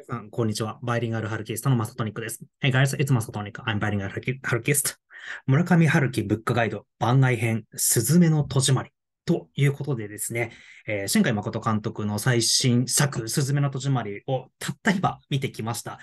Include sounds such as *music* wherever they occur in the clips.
皆さん、こんにちは。バイリンガルハルキストのマサトニックです。え、e y guys, it's マサトニック。I'm バイリンガルハルキスト。村上春樹ブックガイド番外編、すずめの戸締まり。ということでですね、え新海誠監督の最新作、すずめの戸締まりをたった今見てきました。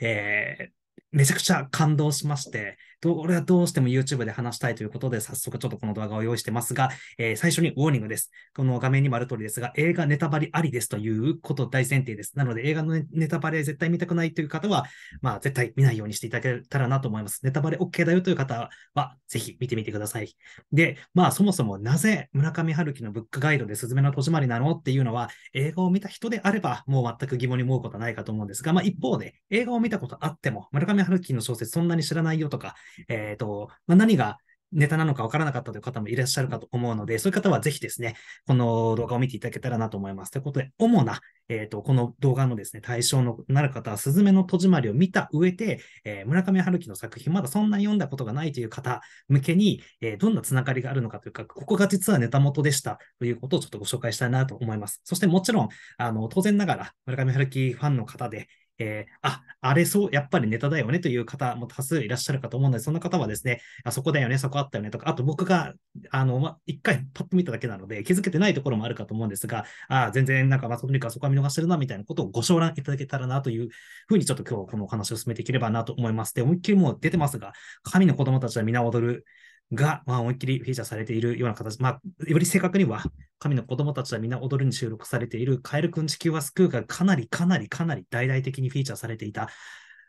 えめちゃくちゃ感動しまして、俺はどうしても YouTube で話したいということで、早速ちょっとこの動画を用意してますが、えー、最初にウォーニングです。この画面にもある通りですが、映画ネタバレありですということ大前提です。なので、映画のネタバレ絶対見たくないという方は、まあ、絶対見ないようにしていただけたらなと思います。ネタバレ OK だよという方は、ぜひ見てみてください。で、まあ、そもそもなぜ村上春樹のブックガイドでスズメの戸締まりなのっていうのは、映画を見た人であれば、もう全く疑問に思うことはないかと思うんですが、まあ、一方で、映画を見たことあっても、村上春樹の小説そんなに知らないよとか、えっ、ー、と、まあ、何がネタなのか分からなかったという方もいらっしゃるかと思うので、そういう方はぜひですね、この動画を見ていただけたらなと思います。ということで、主な、えっ、ー、と、この動画のですね、対象のなる方は、すずめの戸締まりを見た上で、えー、村上春樹の作品、まだそんなに読んだことがないという方向けに、えー、どんなつながりがあるのかというか、ここが実はネタ元でしたということをちょっとご紹介したいなと思います。そしてもちろん、あの、当然ながら、村上春樹ファンの方で、えー、あ、あれそう、やっぱりネタだよねという方も多数いらっしゃるかと思うので、そんな方はですね、あそこだよね、そこあったよねとか、あと僕が、あの、ま、一回パッと見ただけなので、気づけてないところもあるかと思うんですが、あ、全然なんか、まあ、とにかくそこは見逃してるな、みたいなことをご承覧いただけたらなというふうに、ちょっと今日このお話を進めていければなと思います。で、思いっきりもう出てますが、神の子供たちは皆踊る。が、まあ、思いっきりフィーチャーされているような形、まあ、より正確には、神の子供たちはみんな踊るに収録されている、カエル君地球は救うがかなりかなりかなり大々的にフィーチャーされていた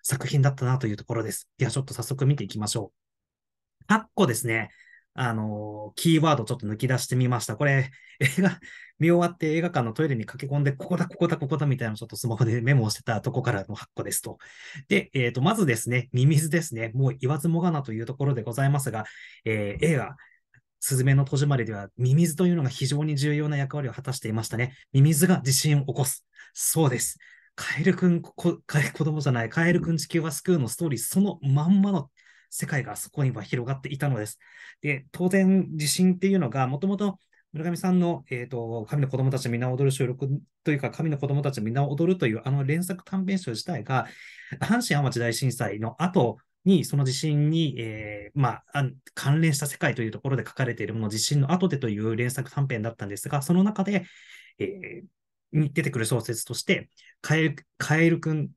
作品だったなというところです。では、ちょっと早速見ていきましょう。8個ですね。あのー、キーワードちょっと抜き出してみました。これ、映画、見終わって映画館のトイレに駆け込んで、ここだ、ここだ、ここだみたいなちょっとスマホでメモをしてたとこからの8個ですと。で、えっ、ー、と、まずですね、ミミズですね。もう言わずもがなというところでございますが、えー、映画、すずめの戸締まりでは、ミミズというのが非常に重要な役割を果たしていましたね。ミミズが地震を起こす。そうです。カエルくん、子供じゃない、カエルくん地球は救うのストーリー、そのまんまの世界がそこには広がっていたのです。で、当然、地震っていうのが、もともと村上さんの、えーと、神の子供たちみんな踊る収録というか、神の子供たちみんな踊るというあの連作短編集自体が、阪神・淡路大震災の後に、その地震に、えー、まあ、関連した世界というところで書かれているもの、地震の後でという連作短編だったんですが、その中で、えー、に出てくる小説として、カエル、カエルくん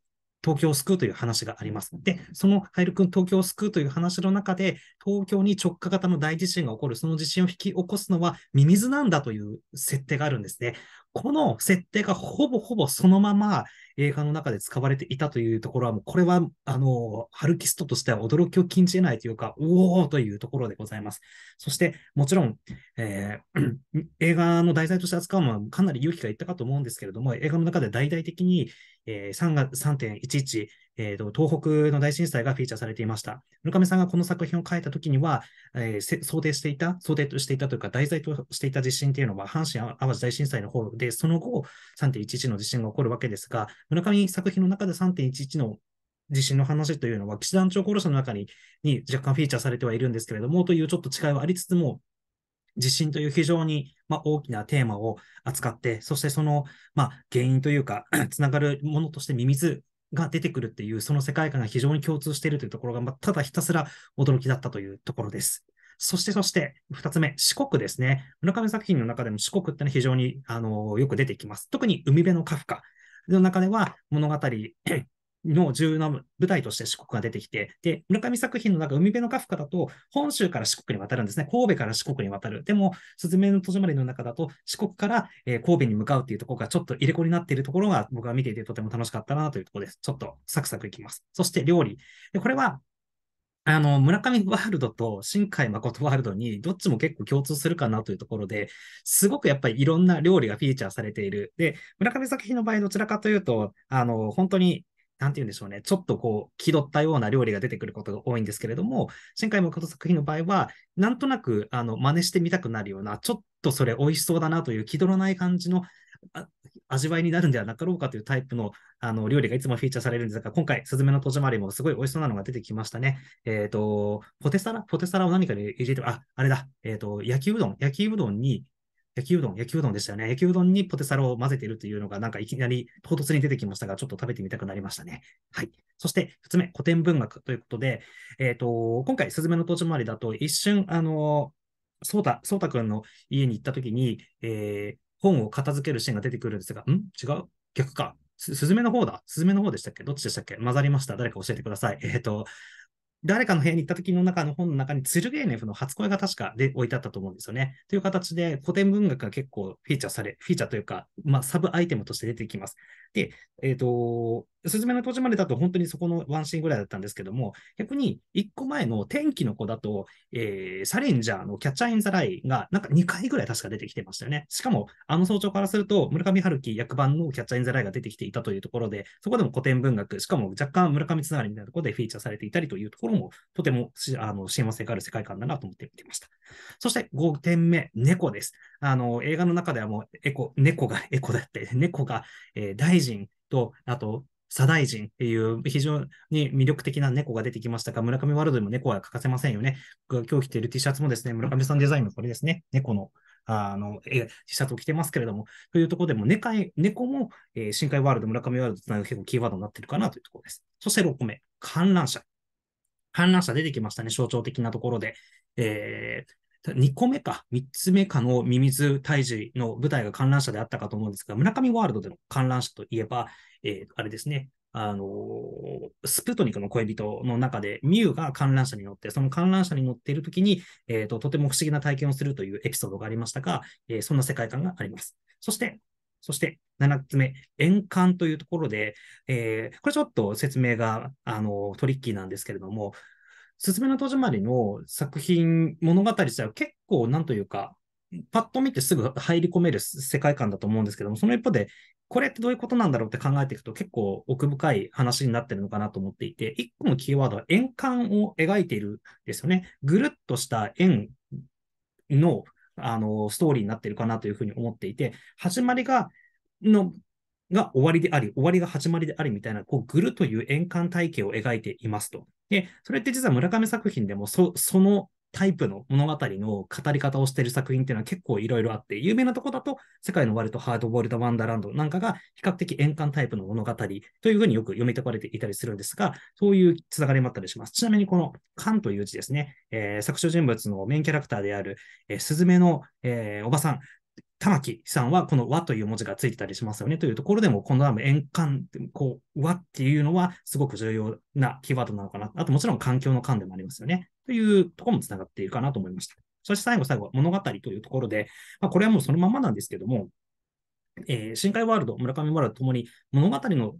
東京を救うという話があります。で、そのカエル君、東京を救うという話の中で、東京に直下型の大地震が起こる、その地震を引き起こすのはミミズなんだという設定があるんですね。この設定がほぼほぼそのまま映画の中で使われていたというところは、もうこれは、あの、ハルキストとしては驚きを禁じ得ないというか、おおというところでございます。そして、もちろん、えー、*clears throat* 映画の題材として扱うのはかなり勇気がいったかと思うんですけれども、映画の中で大々的にえー、3月3.11、えーと、東北の大震災がフィーチャーされていました。村上さんがこの作品を書いたときには、えー、想定していた、想定としていたというか、題材としていた地震というのは、阪神・淡路大震災の方で、その後、3.11の地震が起こるわけですが、村上作品の中で3.11の地震の話というのは、岸団長殺しの中にに若干フィーチャーされてはいるんですけれども、というちょっと違いはありつつも、地震という非常にまあ、大きなテーマを扱って、そしてその、まあ、原因というか、つ *clears throat* ながるものとしてミミズが出てくるっていう、その世界観が非常に共通しているというところが、まあ、ただひたすら驚きだったというところです。そして、そして、二つ目、四国ですね。村上作品の中でも四国ってのは非常に、あの、よく出てきます。特に海辺のカフカの中では、物語の重要な舞台として四国が出てきて、で、村上作品の中、海辺のカフカだと、本州から四国に渡るんですね。神戸から四国に渡る。でも、すずめの戸締まりの中だと、四国から、えー、神戸に向かうっていうところがちょっと入れ子になっているところが、僕は見ていてとても楽しかったなというところです。ちょっとサクサクいきます。そして料理。でこれは、あの、村上ワールドと新海誠ワールドにどっちも結構共通するかなというところで、すごくやっぱりいろんな料理がフィーチャーされている。で、村上作品の場合どちらかというと、あの、本当になんて言うんでしょうね、ちょっとこう、気取ったような料理が出てくることが多いんですけれども、新海誠作品の場合は、なんとなく、あの、真似してみたくなるような、ちょっとそれ美味しそうだなという気取らない感じの味わいになるんではなかろうかというタイプのあの料理がいつもフィーチャーされるんですが、今回、スズメの戸締まりもすごい美味しそうなのが出てきましたね。えっ、ー、と、ポテサラポテサラを何かに入れてる、あ、あれだ、えっ、ー、と、焼きうどん、焼きうどんに、焼きうどん、焼きうどんでしたよね。焼きうどんにポテサラを混ぜているというのが、なんかいきなり唐突に出てきましたが、ちょっと食べてみたくなりましたね。はい。そして、2つ目、古典文学ということで、えっ、ー、と、今回、すずめの土地回りだと、一瞬、あの、そうた、そうたくんの家に行ったときに、えー、本を片付けるシーンが出てくるんですが、ん違う逆か。す、すずめの方だ。すずめの方でしたっけどっちでしたっけ混ざりました。誰か教えてください。えっ、ー、と、誰かの部屋に行った時の中の本の中にツルゲーネフの初恋が確かで置いてあったと思うんですよね。という形で古典文学が結構フィーチャーされ、フィーチャーというか、まあ、サブアイテムとして出てきます。で、えっ、ー、と、すずめの戸締まりだと本当にそこのワンシーンぐらいだったんですけども、逆に1個前の天気の子だと、えー、サレンジャーのキャッチャーインザライがなんか2回ぐらい確か出てきてましたよね。しかも、あの早朝からすると、村上春樹役版のキャッチャーインザライが出てきていたというところで、そこでも古典文学、しかも若干村上つながりみたいなところでフィーチャーされていたりというところも、とてもあの親和性がある世界観だなと思って見てました。そして5点目、猫です。あの、映画の中ではもう、エコ、猫が *laughs* エコだって、猫が、えー、大臣と、あと、左大臣っていう非常に魅力的な猫が出てきましたが、村上ワールドでも猫は欠かせませんよね。今日着ている T シャツもですね、村上さんデザインのこれですね、猫の。あの、え、T シャツを着てますけれども、というところでも、猫猫も、えー、深海ワールド、村上ワールドとなる結構キーワードになってるかなというところです。そして6個目、観覧車。観覧車出てきましたね、象徴的なところで。えー、2個目か、3つ目かのミミズ退治の舞台が観覧車であったかと思うんですが、村上ワールドでの観覧車といえば、えー、あれですね、あのー、スプートニクの恋人の中で、ミュウが観覧車に乗って、その観覧車に乗っているときに、えーと、とても不思議な体験をするというエピソードがありましたが、えー、そんな世界観があります。そして、そして7つ目、円環というところで、えー、これちょっと説明があのトリッキーなんですけれども、すすめの戸締まりの作品、物語自体は結構、なんというか、パッと見てすぐ入り込める世界観だと思うんですけども、その一方で、これってどういうことなんだろうって考えていくと結構奥深い話になってるのかなと思っていて、一個のキーワードは円環を描いているんですよね。ぐるっとした円のあのストーリーになってるかなというふうに思っていて、始まりが、のが終わりであり、終わりが始まりでありみたいな、こうぐるという円環体系を描いていますと。で、それって実は村上作品でもそ、そのタイプの物語の語り方をしている作品っていうのは結構いろいろあって、有名なとこだと、世界の割とハードボールド・ワンダーランドなんかが比較的円環タイプの物語というふうによく読み解かれていたりするんですが、そういうつながりもあったりします。ちなみにこの環という字ですね、えー、作詞人物のメインキャラクターである、えー、スズメの、えー、おばさん、玉木さんはこの和という文字がついてたりしますよねというところでも、この多分円環、こう、和っていうのはすごく重要なキーワードなのかな。あともちろん環境の観でもありますよね。というところもつながっているかなと思いました。そして最後最後、物語というところで、まあ、これはもうそのままなんですけども、えー、深海ワールド、村上ワールドともに物語の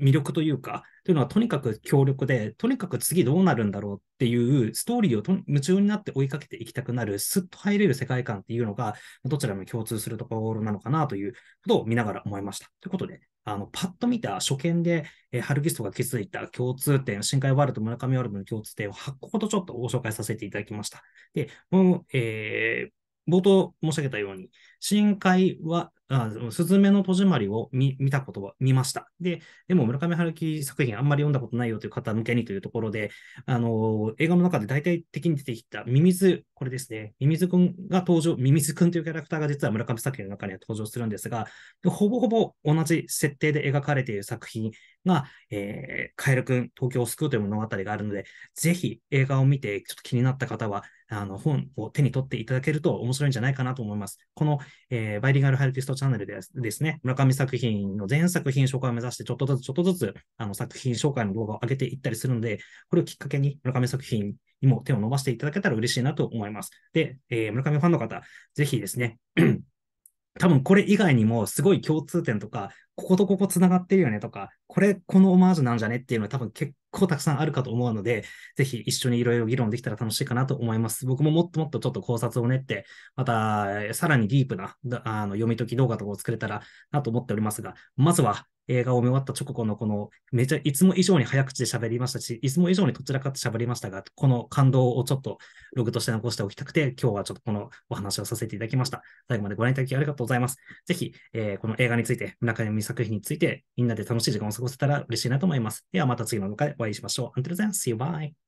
魅力というか、というのはとにかく強力で、とにかく次どうなるんだろうっていうストーリーを夢中になって追いかけていきたくなる、すっと入れる世界観っていうのが、どちらも共通するところなのかなということを見ながら思いました。ということで、あの、パッと見た初見で、えー、ハルキストが気づいた共通点、深海ワールド、村上ワールドの共通点を8個ほどちょっとご紹介させていただきました。で、もう、えー、冒頭申し上げたように、深海はあすずめの戸締まりを見見たことは見ました。で、でも村上春樹作品あんまり読んだことないよという方向けにというところで、あの映画の中で大体的に出てきたミミズ、これですね、ミミズくんが登場、ミミズくんというキャラクターが実は村上作品の中には登場するんですが、ほぼほぼ同じ設定で描かれている作品が、えー、カエルくん、東京を救うという物語があるので、ぜひ映画を見てちょっと気になった方は、あの本を手に取っていただけると面白いんじゃないかなと思います。この、えー、バイリンガルハルティストチャンネルでですね、村上作品の全作品紹介を目指して、ちょっとずつちょっとずつあの作品紹介の動画を上げていったりするので、これをきっかけに村上作品にも手を伸ばしていただけたら嬉しいなと思います。で、えー、村上ファンの方、ぜひですね、*clears throat* 多分これ以外にもすごい共通点とか、こことここつながってるよねとか、これ、このオマージュなんじゃねっていうのは多分結構たくさんあるかと思うので、ぜひ一緒にいろいろ議論できたら楽しいかなと思います。僕ももっともっとちょっと考察を練って、また、さらにディープなあの読み解き動画とかを作れたらなと思っておりますが、まずは映画を見終わった直後のこの、めちゃ、いつも以上に早口で喋りましたし、いつも以上にどちらかって喋りましたが、この感動をちょっとログとして残しておきたくて、今日はちょっとこのお話をさせていただきました。最後までご覧いただきありがとうございます。ぜひ、えー、この映画について、村上作品について、みんなで楽しい時間を過ご過ごせたら嬉しいなと思います。ではまた次の動画でお会いしましょう。Until then, see you, bye!